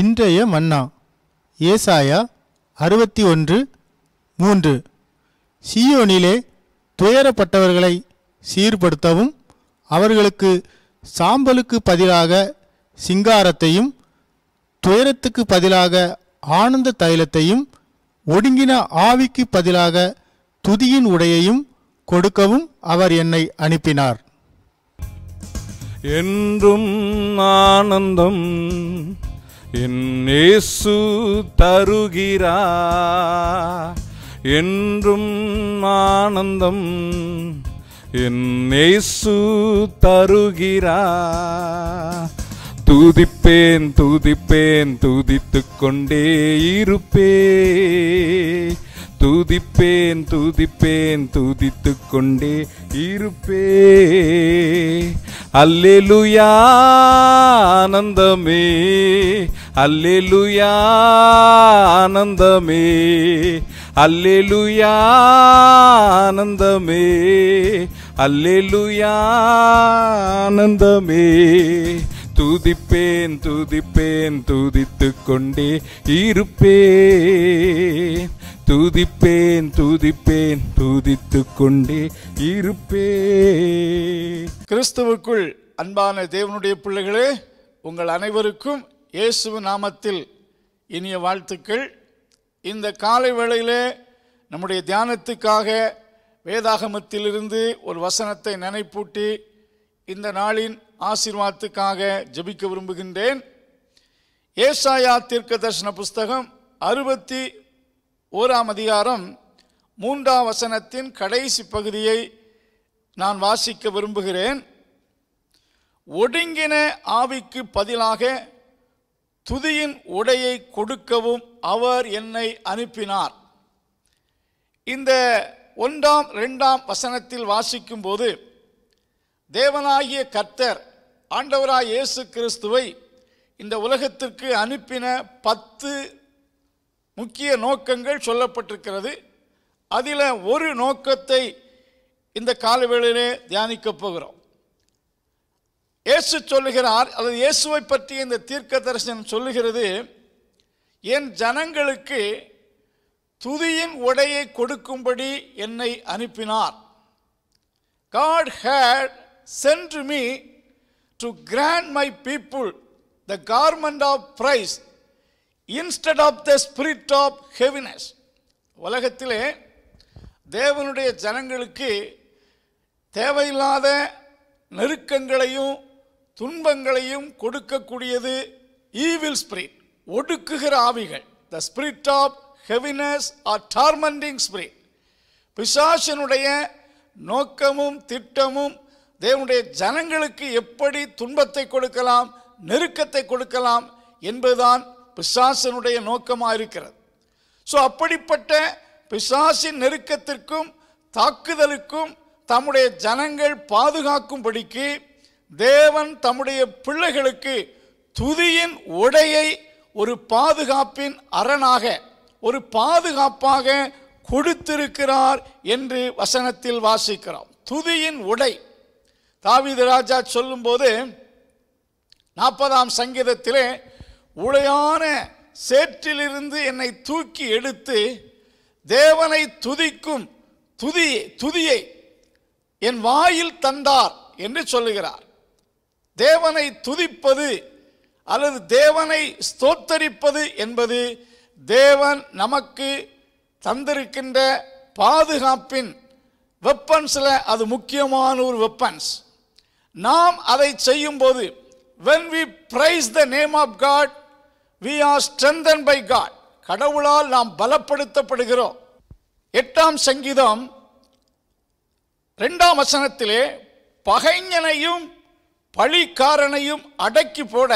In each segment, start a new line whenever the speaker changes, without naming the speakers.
இன்றைய மன்னா ஏசாயா அறுபத்தி ஒன்று மூன்று சியோனிலே துயரப்பட்டவர்களை சீர்படுத்தவும் அவர்களுக்கு சாம்பலுக்கு பதிலாக சிங்காரத்தையும் துயரத்துக்கு பதிலாக ஆனந்த தைலத்தையும் ஒடுங்கின ஆவிக்கு பதிலாக துதியின் உடையையும் கொடுக்கவும் அவர் என்னை அனுப்பினார் என்றும் ஆனந்தம் என்னேசு தருகிறா என்றும் ஆனந்தம் என்னேசு தருகிறா துதிப்பேன் துதிப்பேன் துதித்து கொண்டே இருப்பே துதிப்பேன் துதிப்பேன் துதித்து கொண்டே இருப்பே அல்லேலுயா ஆனந்தமே அல்லேலுயா ஆனந்தமே அல்லேலுயா ஆனந்தமே அல்லேலுயா ஆனந்தமே துதிப்பேன் துதிப்பேன் துதித்து கொண்டே இருப்பே துதிப்பேன் துதிப்பேன் துதித்து கொண்டே இருப்பே கிறிஸ்துவுக்குள் அன்பான தேவனுடைய பிள்ளைகளே உங்கள் அனைவருக்கும் இயேசு நாமத்தில் இனிய வாழ்த்துக்கள் இந்த காலை வேளையிலே நம்முடைய தியானத்துக்காக வேதாகமத்திலிருந்து ஒரு வசனத்தை நினைப்பூட்டி இந்த நாளின் ஆசீர்வாதத்துக்காக ஜபிக்க விரும்புகின்றேன் ஏசாயா தீர்க்க தர்ஷன புஸ்தகம் அறுபத்தி ஓராம் அதிகாரம் மூன்றாம் வசனத்தின் கடைசி பகுதியை நான் வாசிக்க விரும்புகிறேன் ஒடுங்கின ஆவிக்கு பதிலாக துதியின் உடையை கொடுக்கவும் அவர் என்னை அனுப்பினார் இந்த ஒன்றாம் ரெண்டாம் வசனத்தில் வாசிக்கும் போது தேவனாகிய கர்த்தர் ஆண்டவராய் இயேசு கிறிஸ்துவை இந்த உலகத்திற்கு அனுப்பின பத்து முக்கிய நோக்கங்கள் சொல்லப்பட்டிருக்கிறது அதில் ஒரு நோக்கத்தை இந்த காலவேளையிலே தியானிக்கப் போகிறோம் இயேசு சொல்லுகிறார் அல்லது இயேசுவை பற்றி இந்த தீர்க்க தரிசனம் சொல்லுகிறது என் ஜனங்களுக்கு துதியின் உடையை கொடுக்கும்படி என்னை அனுப்பினார் God hath sent me to grant my people the garment of praise instead of the spirit of heaviness உலகத்திலே தேவனுடைய ஜனங்களுக்கு தேவையில்லாத நெருக்கங்களையும் துன்பங்களையும் கொடுக்கக்கூடியது ஈவில் ஸ்பிரிட் ஒடுக்குகிற ஆவிகள் the spirit of heaviness are tormenting spirit பிசாசனுடைய நோக்கமும் திட்டமும் தேவனுடைய ஜனங்களுக்கு எப்படி துன்பத்தை கொடுக்கலாம் நெருக்கத்தை கொடுக்கலாம் என்பதுதான் பிசாசனுடைய நோக்கமாக இருக்கிறது ஸோ அப்படிப்பட்ட பிசாசின் நெருக்கத்திற்கும் தாக்குதலுக்கும் தம்முடைய ஜனங்கள் பாதுகாக்கும்படிக்கு தேவன் தம்முடைய பிள்ளைகளுக்கு துதியின் உடையை ஒரு பாதுகாப்பின் அரணாக ஒரு பாதுகாப்பாக கொடுத்திருக்கிறார் என்று வசனத்தில் வாசிக்கிறோம் துதியின் உடை தாவிது ராஜா சொல்லும்போது நாற்பதாம் சங்கீதத்திலே உடையான சேற்றிலிருந்து என்னை தூக்கி எடுத்து தேவனை துதிக்கும் துதி துதியை என் வாயில் தந்தார் என்று சொல்லுகிறார் தேவனை துதிப்பது அல்லது தேவனை ஸ்தோத்தரிப்பது என்பது தேவன் நமக்கு தந்திருக்கின்ற பாதுகாப்பின் வெப்பன்ஸில் அது முக்கியமான ஒரு வெப்பன்ஸ் நாம் அதை செய்யும்போது when we praise the name of God we are strengthen by God கடவுளால் நாம் பலப்படுத்தப்படுகிறோம் எட்டாம் சங்கீதம் ரெண்டாம் வசனத்திலே பகைஞனையும் பழிக்காரனையும் அடக்கி போட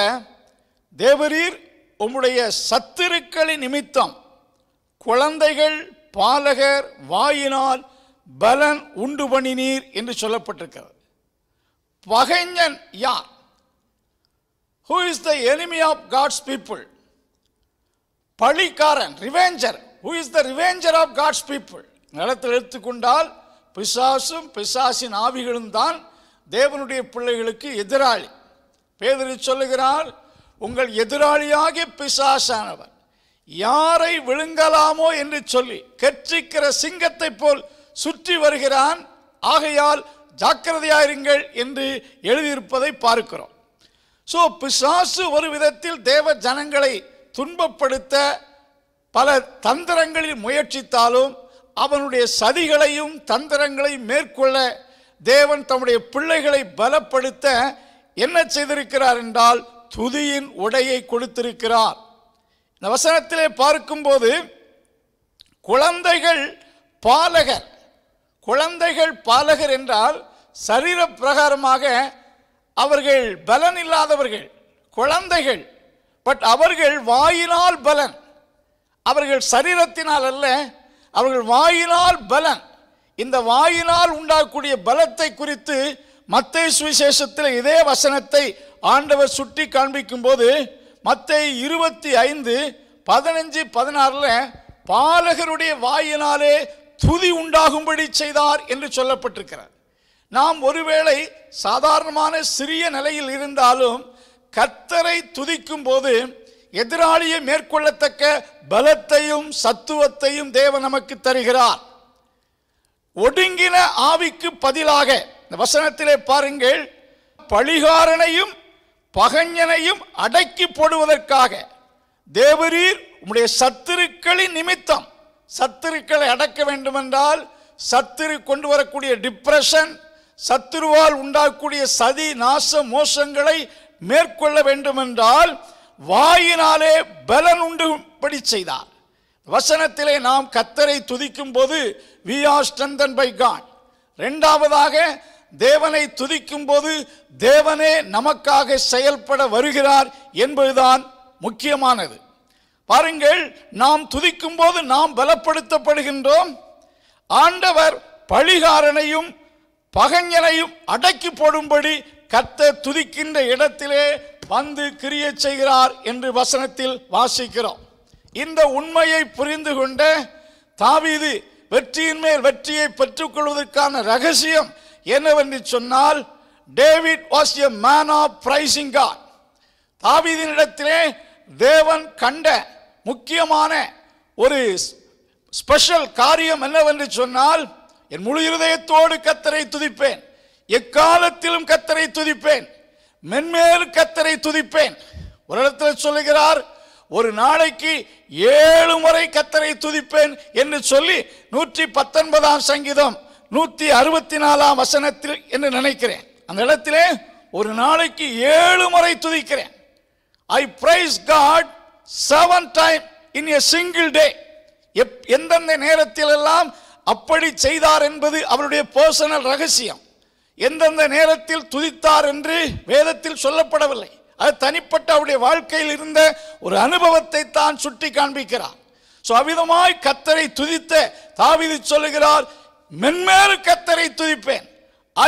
தேவரீர் உம்முடைய சத்துருக்களின் நிமித்தம் குழந்தைகள் பாலகர் வாயினால் பலன் உண்டு பண்ணினீர் என்று சொல்லப்பட்டிருக்கிறது பகைஞன் யார் who is the enemy of God's people பழிக்காரன் revenger who is the revenger of God's people நிலத்தில் எடுத்துக்கொண்டால் பிசாசும் பிசாசின் ஆவிகளும் தான் தேவனுடைய பிள்ளைகளுக்கு எதிராளி பேதறி சொல்லுகிறார் உங்கள் எதிராளியாகிய பிசாசானவர் யாரை விழுங்கலாமோ என்று சொல்லி கற்றிக்கிற சிங்கத்தை போல் சுற்றி வருகிறான் ஆகையால் ஜாக்கிரதையாயிருங்கள் என்று எழுதியிருப்பதை பார்க்கிறோம் ஸோ பிசாசு ஒரு விதத்தில் தேவ ஜனங்களை துன்பப்படுத்த பல தந்திரங்களில் முயற்சித்தாலும் அவனுடைய சதிகளையும் தந்திரங்களையும் மேற்கொள்ள தேவன் தம்முடைய பிள்ளைகளை பலப்படுத்த என்ன செய்திருக்கிறார் என்றால் துதியின் உடையை கொடுத்திருக்கிறார் இந்த வசனத்திலே பார்க்கும்போது குழந்தைகள் பாலகர் குழந்தைகள் பாலகர் என்றால் சரீர பிரகாரமாக அவர்கள் பலன் இல்லாதவர்கள் குழந்தைகள் பட் அவர்கள் வாயினால் பலன் அவர்கள் சரீரத்தினால் அல்ல அவர்கள் வாயினால் பலன் இந்த வாயினால் உண்டாகக்கூடிய பலத்தை குறித்து மத்திய சுவிசேஷத்தில் இதே வசனத்தை ஆண்டவர் சுட்டி காண்பிக்கும் போது மத்திய இருபத்தி ஐந்து பதினஞ்சு பதினாறில் பாலகருடைய வாயினாலே துதி உண்டாகும்படி செய்தார் என்று சொல்லப்பட்டிருக்கிறார் நாம் ஒருவேளை சாதாரணமான சிறிய நிலையில் இருந்தாலும் கத்தரை துதிக்கும் போது எதிராளியை மேற்கொள்ளத்தக்க பலத்தையும் சத்துவத்தையும் தேவன் நமக்கு தருகிறார் ஒடுங்கின ஆவிக்கு பதிலாக இந்த வசனத்திலே பாருங்கள் பழிகாரனையும் பகஞ்சனையும் அடக்கி போடுவதற்காக தேவரீர் உம்முடைய சத்துருக்களின் நிமித்தம் சத்துருக்களை அடக்க வேண்டுமென்றால் சத்துரு கொண்டு வரக்கூடிய டிப்ரெஷன் சத்துருவால் உண்டாகக்கூடிய சதி நாச மோசங்களை மேற்கொள்ள வேண்டுமென்றால் வாயினாலே பலன் உண்டுபடி செய்தார் வசனத்திலே நாம் கத்தரை துதிக்கும் போது we are strengthen by God ரெண்டாவதாக தேவனை துதிக்கும் போது தேவனே நமக்காக செயல்பட வருகிறார் என்பதுதான் முக்கியமானது பாருங்கள் நாம் துதிக்கும் போது நாம் பலப்படுத்தப்படுகின்றோம் ஆண்டவர் பழிகாரனையும் பகஞ்சனையும் அடக்கி போடும்படி கத்த துதிக்கின்ற இடத்திலே வந்து கிரிய செய்கிறார் என்று வசனத்தில் வாசிக்கிறோம் இந்த உண்மையை புரிந்து கொண்ட தாவீது வெற்றியின் மேல் வெற்றியை பெற்றுக்கொள்வதற்கான ரகசியம் என்னவென்று சொன்னால் David was a man of praising God தாவீதினிடத்திலே தேவன் கண்ட முக்கியமான ஒரு ஸ்பெஷல் காரியம் என்னவென்று சொன்னால் என் முழு இருதயத்தோடு கத்தரை துதிப்பேன் எக்காலத்திலும் கத்தரை துதிப்பேன் மென்மேலும் கத்தரை துதிப்பேன் ஒரு இடத்துல சொல்லுகிறார் ஒரு நாளைக்கு ஏழு முறை கத்தரை துதிப்பேன் என்று சொல்லி நூற்றி பத்தொன்பதாம் சங்கீதம் நூற்றி அறுபத்தி நாலாம் வசனத்தில் என்று நினைக்கிறேன் அந்த இடத்திலே ஒரு நாளைக்கு ஏழு முறை துதிக்கிறேன் I praise God seven time in a single day எப் எந்தெந்த நேரத்திலெல்லாம் அப்படி செய்தார் என்பது அவருடைய பர்சனல் ரகசியம் எந்தெந்த நேரத்தில் துதித்தார் என்று வேதத்தில் சொல்லப்படவில்லை அது தனிப்பட்ட அவருடைய வாழ்க்கையில் இருந்த ஒரு அனுபவத்தை தான் சுட்டி காண்பிக்கிறார் ஸோ அவ்விதமாய் கத்தரை துதித்த தாவிதி சொல்லுகிறார் மென்மேலு கத்தரை துதிப்பேன்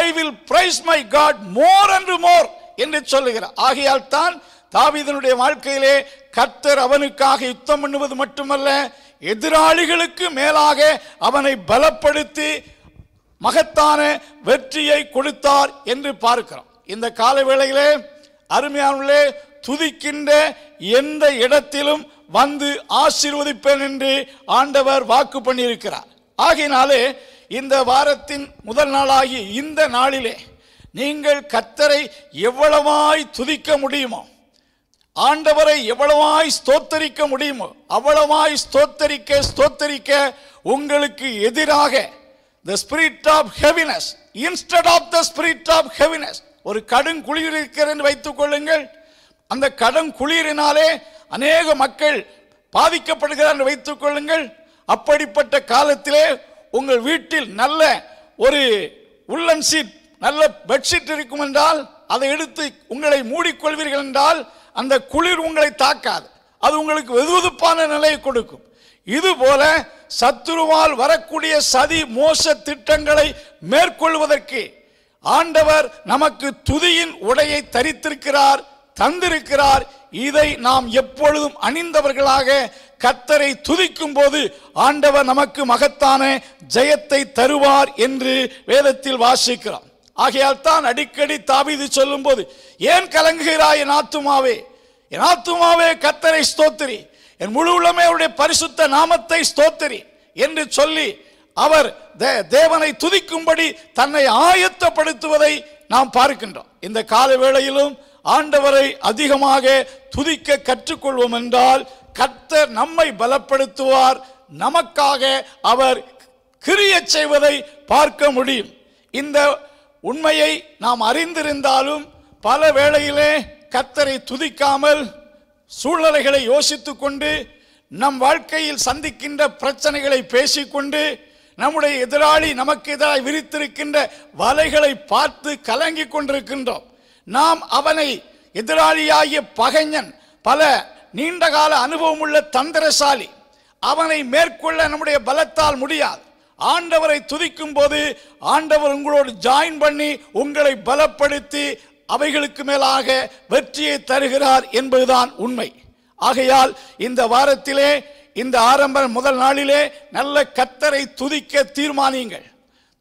I will praise my God more and more என்று சொல்லுகிறார் ஆகையால் தான் தாவிதனுடைய வாழ்க்கையிலே கத்தர் அவனுக்காக யுத்தம் பண்ணுவது மட்டுமல்ல எதிராளிகளுக்கு மேலாக அவனை பலப்படுத்தி மகத்தான வெற்றியை கொடுத்தார் என்று பார்க்கிறோம் இந்த கால வேளையிலே அருமையானே துதிக்கின்ற எந்த இடத்திலும் வந்து ஆசீர்வதிப்பேன் என்று ஆண்டவர் வாக்கு பண்ணியிருக்கிறார் ஆகினாலே இந்த வாரத்தின் முதல் நாளாகி இந்த நாளிலே நீங்கள் கத்தரை எவ்வளவாய் துதிக்க முடியுமோ ஆண்டவரை எவ்வளவாய் ஸ்தோத்தரிக்க முடியுமோ அவ்வளவாய் ஸ்தோத்தரிக்க ஸ்தோத்தரிக்க உங்களுக்கு எதிராக the spirit of heaviness instead of the spirit of heaviness ஒரு கடும் குளிர் இருக்கிறது வைத்துக் கொள்ளுங்கள் அந்த கடும் குளிரினாலே அநேக மக்கள் பாதிக்கப்படுகிறார் வைத்துக் கொள்ளுங்கள் அப்படிப்பட்ட காலத்திலே உங்கள் வீட்டில் நல்ல ஒரு உள்ளன் சீட் நல்ல பெட்ஷீட் இருக்கும் என்றால் அதை எடுத்து உங்களை மூடிக்கொள்வீர்கள் என்றால் அந்த குளிர் உங்களை தாக்காது அது உங்களுக்கு வெதுவெதுப்பான நிலையை கொடுக்கும் இதுபோல சத்துருவால் வரக்கூடிய சதி மோச திட்டங்களை மேற்கொள்வதற்கு ஆண்டவர் நமக்கு துதியின் உடையை தரித்திருக்கிறார் தந்திருக்கிறார் இதை நாம் எப்பொழுதும் அணிந்தவர்களாக கத்தரை துதிக்கும் போது ஆண்டவர் நமக்கு மகத்தான ஜெயத்தை தருவார் என்று வேதத்தில் வாசிக்கிறார் ஆகையால் தான் அடிக்கடி தாவிது சொல்லும் போது ஏன் கலங்குகிறாய் என் ஆத்துமாவே என் ஆத்துமாவே கத்தரை ஸ்தோத்திரி என் முழு உள்ளமே அவருடைய பரிசுத்த நாமத்தை ஸ்தோத்திரி என்று சொல்லி அவர் தேவனை துதிக்கும்படி தன்னை ஆயத்தப்படுத்துவதை நாம் பார்க்கின்றோம் இந்த கால வேளையிலும் ஆண்டவரை அதிகமாக துதிக்க கற்றுக்கொள்வோம் என்றால் கர்த்தர் நம்மை பலப்படுத்துவார் நமக்காக அவர் கிரிய செய்வதை பார்க்க முடியும் இந்த உண்மையை நாம் அறிந்திருந்தாலும் பல வேளையிலே கத்தரை துதிக்காமல் சூழ்நிலைகளை யோசித்துக்கொண்டு நம் வாழ்க்கையில் சந்திக்கின்ற பிரச்சனைகளை பேசிக்கொண்டு நம்முடைய எதிராளி நமக்கு எதிராக விரித்திருக்கின்ற வலைகளை பார்த்து கலங்கி கொண்டிருக்கின்றோம் நாம் அவனை எதிராளியாகிய பகைஞன் பல நீண்டகால அனுபவம் உள்ள தந்திரசாலி அவனை மேற்கொள்ள நம்முடைய பலத்தால் முடியாது ஆண்டவரை துதிக்கும் போது ஆண்டவர் உங்களோடு ஜாயின் பண்ணி உங்களை பலப்படுத்தி அவைகளுக்கு மேலாக வெற்றியை தருகிறார் என்பதுதான் உண்மை ஆகையால் இந்த வாரத்திலே இந்த ஆரம்ப முதல் நாளிலே நல்ல கத்தரை துதிக்க தீர்மானியுங்கள்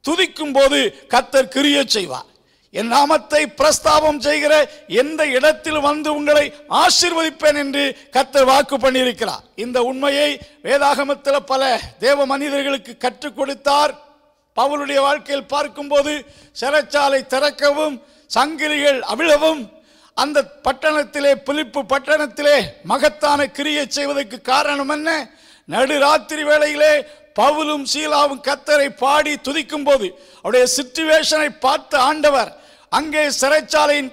துதிக்கும் போது கத்தர் கிரிய செய்வார் என் நாமத்தை பிரஸ்தாபம் செய்கிற எந்த இடத்தில் வந்து உங்களை ஆசிர்வதிப்பேன் என்று கத்தர் வாக்கு பண்ணியிருக்கிறார் இந்த உண்மையை வேதாகமத்தில் பல தேவ மனிதர்களுக்கு கற்றுக் கொடுத்தார் பவுளுடைய வாழ்க்கையில் பார்க்கும்போது சிறைச்சாலை திறக்கவும் சங்கிலிகள் அவிழவும் அந்த பட்டணத்திலே புளிப்பு பட்டணத்திலே மகத்தான கிரியை செய்வதற்கு காரணம் என்ன நடுராத்திரி வேளையிலே பவுலும் சீலாவும் கத்தரை பாடி துதிக்கும் போது அவருடைய சிச்சுவேஷனை பார்த்த ஆண்டவர் அங்கே சிறைச்சாலையின்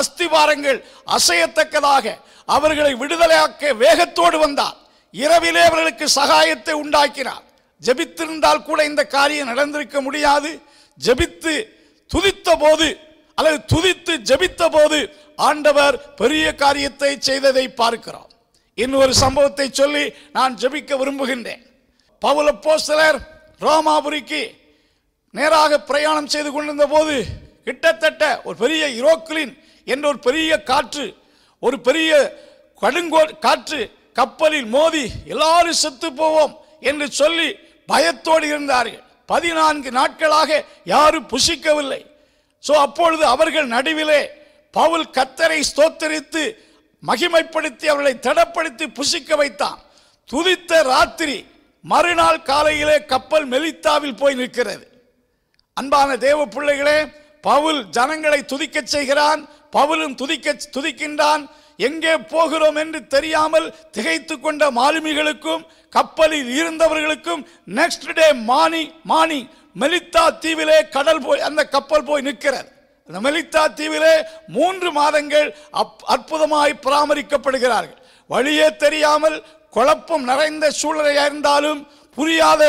அஸ்திவாரங்கள் அசையத்தக்கதாக அவர்களை விடுதலையாக்க வேகத்தோடு வந்தார் இரவிலே அவர்களுக்கு சகாயத்தை உண்டாக்கினார் ஜெபித்திருந்தால் கூட இந்த காரியம் நடந்திருக்க முடியாது ஜெபித்து துதித்த போது அல்லது துதித்து ஜபித்த போது ஆண்டவர் பெரிய காரியத்தை செய்ததை பார்க்கிறோம் இன்னொரு சம்பவத்தை சொல்லி நான் ஜபிக்க விரும்புகின்றேன் பவுல போஸ்தலர் ரோமாபுரிக்கு நேராக பிரயாணம் செய்து கொண்டிருந்த போது கிட்டத்தட்ட ஒரு பெரிய இரோக்கிலின் என்ற ஒரு பெரிய காற்று ஒரு பெரிய கடுங்கோ காற்று கப்பலில் மோதி எல்லாரும் செத்து போவோம் என்று சொல்லி பயத்தோடு இருந்தார்கள் பதினான்கு நாட்களாக யாரும் புசிக்கவில்லை ஸோ அப்பொழுது அவர்கள் நடுவிலே பவுல் கத்தரை ஸ்தோத்தரித்து மகிமைப்படுத்தி அவர்களை திடப்படுத்தி புசிக்க வைத்தான் துதித்த ராத்திரி மறுநாள் காலையிலே கப்பல் மெலித்தாவில் போய் நிற்கிறது அன்பான தேவ பிள்ளைகளே பவுல் ஜனங்களை துதிக்கச் செய்கிறான் பவுலும் துதிக்க துதிக்கின்றான் எங்கே போகிறோம் என்று தெரியாமல் திகைத்து கொண்ட மாலுமிகளுக்கும் கப்பலில் இருந்தவர்களுக்கும் நெக்ஸ்ட் டே மானி மானி மெலித்தா தீவிலே கடல் போய் அந்த கப்பல் போய் நிற்கிறார் அந்த மெலித்தா தீவிலே மூன்று மாதங்கள் அப் அற்புதமாய் பராமரிக்கப்படுகிறார்கள் வழியே தெரியாமல் குழப்பம் நிறைந்த சூழ்நிலையாக இருந்தாலும் புரியாத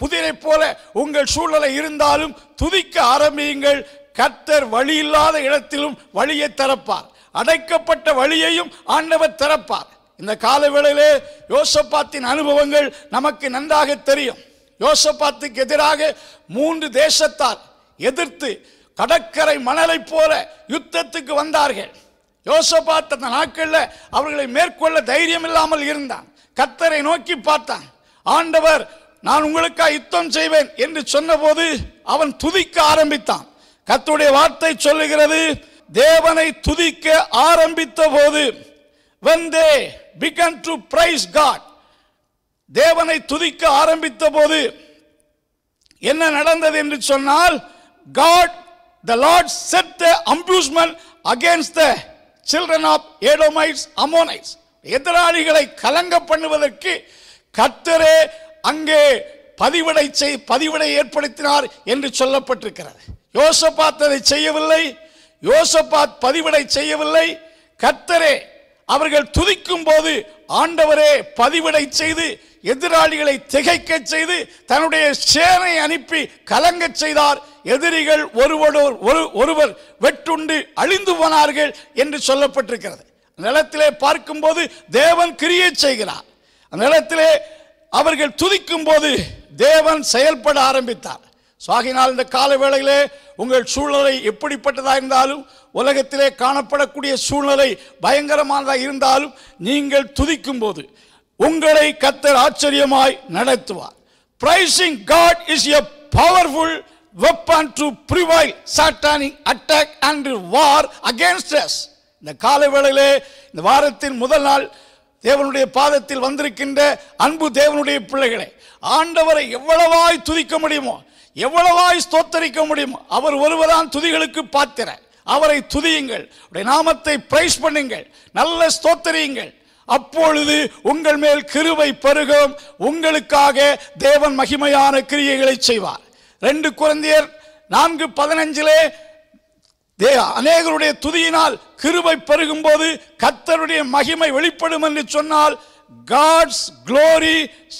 புதிரை போல உங்கள் சூழ்நிலை இருந்தாலும் துதிக்க ஆரம்பியுங்கள் கர்த்தர் வழி இல்லாத இடத்திலும் வழியை திறப்பார் அடைக்கப்பட்ட வழியையும் ஆண்டவர் திறப்பார் இந்த காலவேளையிலே யோசப்பாத்தின் அனுபவங்கள் நமக்கு நன்றாக தெரியும் யோசப்பாத்துக்கு எதிராக மூன்று தேசத்தார் எதிர்த்து கடற்கரை மணலை போல யுத்தத்துக்கு வந்தார்கள் யோசபாத் அந்த நாட்களில் அவர்களை மேற்கொள்ள தைரியம் இல்லாமல் இருந்தான் கத்தரை நோக்கி பார்த்தான் ஆண்டவர் நான் உங்களுக்காக யுத்தம் செய்வேன் என்று சொன்னபோது அவன் துதிக்க ஆரம்பித்தான் கத்துடைய வார்த்தை சொல்லுகிறது தேவனை துதிக்க ஆரம்பித்த போது when they began to praise God தேவனை துதிக்க ஆரம்பித்த போது என்ன நடந்தது என்று சொன்னால் God the Lord set the ambushment against the children of Edomites Ammonites எதிராளிகளை கலங்க பண்ணுவதற்கு கத்தரே அங்கே பதிவிடை செய் பதிவிடை ஏற்படுத்தினார் என்று சொல்லப்பட்டிருக்கிறது யோசபாத் அதை செய்யவில்லை யோசபாத் பதிவிடை செய்யவில்லை கத்தரே அவர்கள் துதிக்கும் போது ஆண்டவரே பதிவிடை செய்து எதிராளிகளை திகைக்க செய்து தன்னுடைய சேனை அனுப்பி கலங்க செய்தார் எதிரிகள் ஒருவரோர் ஒரு ஒருவர் வெட்டுண்டு அழிந்து போனார்கள் என்று சொல்லப்பட்டிருக்கிறது நிலத்திலே பார்க்கும்போது தேவன் கிரியை செய்கிறார் நிலத்திலே அவர்கள் துதிக்கும் போது தேவன் செயல்பட ஆரம்பித்தார் சாகினால் இந்த கால வேளையிலே உங்கள் சூழ்நிலை எப்படிப்பட்டதாக இருந்தாலும் உலகத்திலே காணப்படக்கூடிய சூழ்நிலை பயங்கரமானதாக இருந்தாலும் நீங்கள் துதிக்கும் போது உங்களை கத்தர் ஆச்சரியமாய் நடத்துவார் praising God is a powerful weapon to prevail satanic attack and war against us இந்த கால வேளையிலே இந்த வாரத்தின் முதல் நாள் தேவனுடைய பாதத்தில் வந்திருக்கின்ற அன்பு தேவனுடைய பிள்ளைகளை ஆண்டவரை எவ்வளவாய் துதிக்க முடியுமோ எவ்வளவாய் ஸ்தோத்தரிக்க முடியும் அவர் ஒருவரான் துதிகளுக்கு பாத்திர அவரை துதியுங்கள் நாமத்தை பிரைஸ் பண்ணுங்கள் நல்ல ஸ்தோத்தரியுங்கள் அப்பொழுது உங்கள் மேல் கிருவை பெருகும் உங்களுக்காக தேவன் மகிமையான கிரியைகளை செய்வார் ரெண்டு குழந்தையர் நான்கு பதினஞ்சிலே தே அநேகருடைய துதியினால் கிருவை பருகும் போது கத்தருடைய மகிமை வெளிப்படும் என்று சொன்னால் God's glory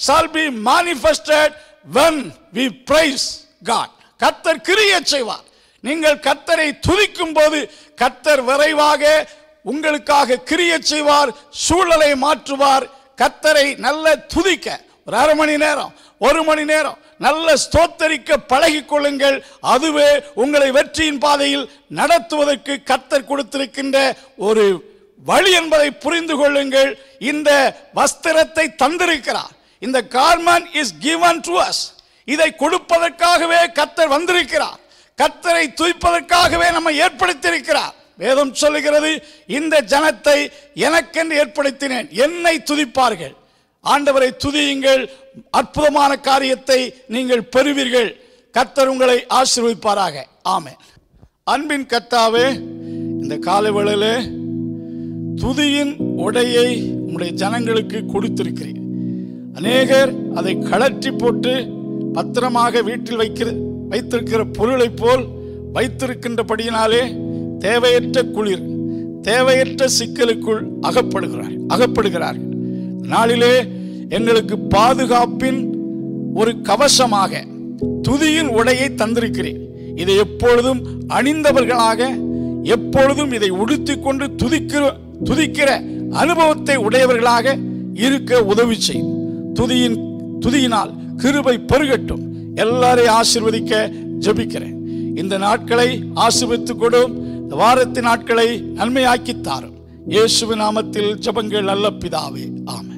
shall be manifested when we praise God கத்தர் கிரிய செய்வார் நீங்கள் கத்தரை துதிக்கும் போது கத்தர் விரைவாக உங்களுக்காக கிரிய செய்வார் சூழலை மாற்றுவார் கத்தரை நல்ல துதிக்க ஒரு அரை மணி நேரம் ஒரு மணி நேரம் நல்ல ஸ்தோத்தரிக்க பழகி கொள்ளுங்கள் அதுவே உங்களை வெற்றியின் பாதையில் நடத்துவதற்கு கத்தர் கொடுத்திருக்கின்ற ஒரு வழி என்பதை புரிந்து கொள்ளுங்கள் இந்த வஸ்திரத்தை தந்திருக்கிறார் இந்த garment is given to us இதை கொடுப்பதற்காகவே கத்தர் வந்திருக்கிறார் கத்தரை துய்ப்பதற்காகவே நம்ம ஏற்படுத்தியிருக்கிறார் வேதம் சொல்லுகிறது இந்த ஜனத்தை எனக்கென்று ஏற்படுத்தினேன் என்னை துதிப்பார்கள் ஆண்டவரை துதியுங்கள் அற்புதமான காரியத்தை நீங்கள் பெறுவீர்கள் கத்தர் உங்களை ஆசீர்வதிப்பாராக ஆமே அன்பின் கத்தாவே இந்த காலை துதியின் உடையை உடைய ஜனங்களுக்கு கொடுத்திருக்கிறேன் அநேகர் அதை கழற்றி போட்டு பத்திரமாக வீட்டில் வைக்கிற வைத்திருக்கிற பொருளைப் போல் வைத்திருக்கின்றபடியினாலே தேவையற்ற குளிர் தேவையற்ற சிக்கலுக்குள் அகப்படுகிறார் அகப்படுகிறார்கள் நாளிலே எங்களுக்கு பாதுகாப்பின் ஒரு கவசமாக துதியின் உடையை தந்திருக்கிறேன் இதை எப்பொழுதும் அணிந்தவர்களாக எப்பொழுதும் இதை உடுத்தி கொண்டு துதிக்கிற துதிக்கிற அனுபவத்தை உடையவர்களாக இருக்க உதவி செய்யும் துதியின் துதியினால் கிருபை பெருகட்டும் எல்லாரையும் ஆசிர்வதிக்க ஜபிக்கிறேன் இந்த நாட்களை ஆசிர்வித்துக் கொடும் வாரத்தின் நாட்களை நன்மையாக்கி தாரும் இயேசுவின் நாமத்தில் ஜபங்கள் நல்ல பிதாவே ஆம்